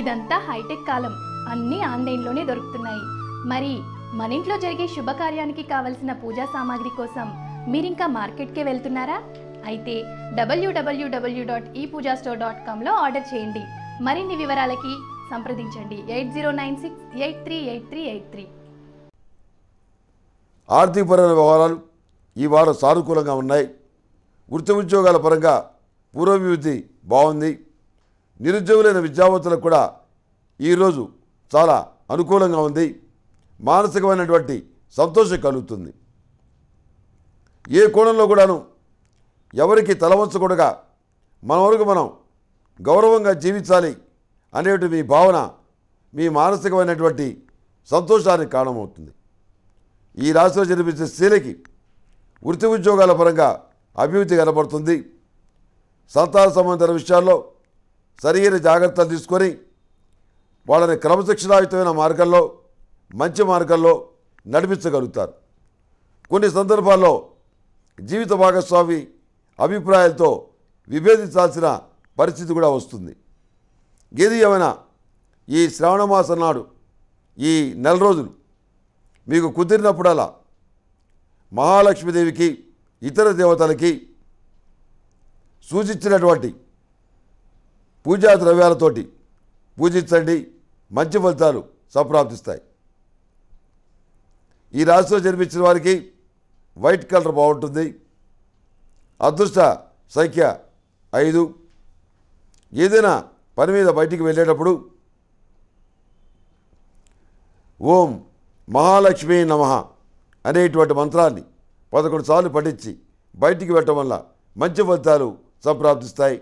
ఇదంతా హైటెక్ కాలం అన్నీ ఆన్లైన్లోనే దొరుకుతున్నాయి మరి మన ఇంట్లో జరిగే శుభకార్యానికి కావలసిన పూజా సామాగ్రి కోసం మీరింకా మార్కెట్కే వెళ్తున్నారా అయితే W W W dot E Pooja store dot కామ్లో ఆర్డర్ చేయండి మరిన్ని వివరాలకి సంప్రదించండి eight zero nine six eight three eight three eight three ఆర్థికపరమైన వ్యవహారాలు ఈ వారం సానుకూలంగా ఉన్నాయి వృత్తి ఉద్యోగాల పరంగా పూర్వభివృద్ధి బాగుంది నిరుద్యోగులైన విద్యావంతులకు కూడా ఈరోజు చాలా అనుకూలంగా ఉంది మానసికమైనటువంటి సంతోషం కలుగుతుంది ఏ కోణంలో కూడాను ఎవరికి తలవంచకూడగా మన వరకు మనం గౌరవంగా జీవించాలి అనేటువంటి మీ భావన మీ మానసికమైనటువంటి సంతోషానికి కారణమవుతుంది ఈ రాశిలో జరిపించే స్త్రీలకి వృత్తి ఉద్యోగాల పరంగా అభివృద్ధి కనబడుతుంది సంతాన సంబంధిత విషయాల్లో సరైన జాగ్రత్తలు తీసుకొని వాళ్ళని క్రమశిక్షణాయుతమైన మార్గంలో మంచి మార్గంలో నడిపించగలుగుతారు కొన్ని సందర్భాల్లో జీవిత భాగస్వామి అభిప్రాయాలతో విభేదించాల్సిన పరిస్థితి కూడా వస్తుంది ఏది ఏమైనా ఈ శ్రావణ మాసం నాడు ఈ నెల రోజులు మీకు కుదిరినప్పుడల్లా మహాలక్ష్మీదేవికి ఇతర దేవతలకి సూచించినటువంటి పూజా ద్రవ్యాలతోటి పూజించండి మంచి ఫలితాలు సంప్రాప్తిస్తాయి ఈ రాశిలో జన్మించిన వారికి వైట్ కలర్ బాగుంటుంది అదృష్ట సంఖ్య ఐదు ఏదైనా పని మీద బయటికి వెళ్ళేటప్పుడు ఓం మహాలక్ష్మి నమ అనేటువంటి మంత్రాన్ని పదకొండు సార్లు పఠించి బయటికి వెళ్ళటం వల్ల మంచి ఫలితాలు సంప్రాప్తిస్తాయి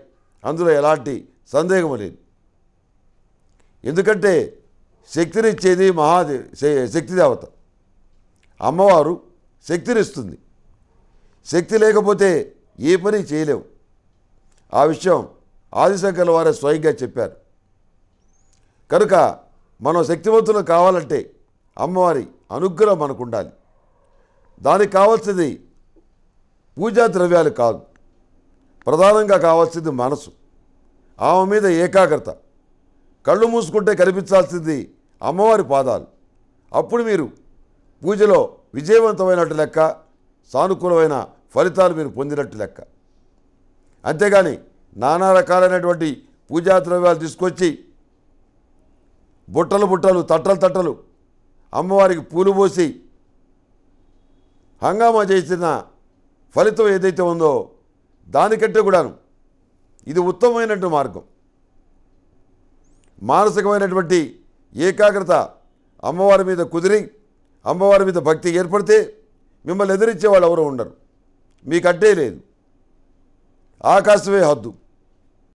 అందులో ఎలాంటి సందేహం లేదు ఎందుకంటే శక్తినిచ్చేది మహాదేవి శక్తిదేవత అమ్మవారు శక్తినిస్తుంది శక్తి లేకపోతే ఏ పని చేయలేవు ఆ విషయం ఆదిశంకర్ల వారే స్వయంగా చెప్పారు కనుక మనం శక్తివంతులు కావాలంటే అమ్మవారి అనుగ్రహం మనకు ఉండాలి దానికి కావాల్సింది పూజా ద్రవ్యాలు కాదు ప్రధానంగా కావాల్సింది మనసు ఆమె మీద ఏకాగ్రత కళ్ళు మూసుకుంటే కనిపించాల్సింది అమ్మవారి పాదాలు అప్పుడు మీరు పూజలో విజయవంతమైనట్టు లెక్క సానుకూలమైన ఫలితాలు మీరు పొందినట్టు లెక్క అంతేగాని నానా రకాలైనటువంటి పూజా ద్రవ్యాలు తీసుకొచ్చి బుట్టలు బుట్టలు తట్టలు తట్టలు అమ్మవారికి పూలు పోసి హంగామా చేసిన ఫలితం ఏదైతే ఉందో దానికంటే కూడాను ఇది ఉత్తమమైనటువంటి మార్గం మానసికమైనటువంటి ఏకాగ్రత అమ్మవారి మీద కుదిరి అమ్మవారి మీద భక్తి ఏర్పడితే మిమ్మల్ని ఎదిరించే వాళ్ళు ఎవరూ ఉండరు అడ్డే లేదు ఆకాశమే హద్దు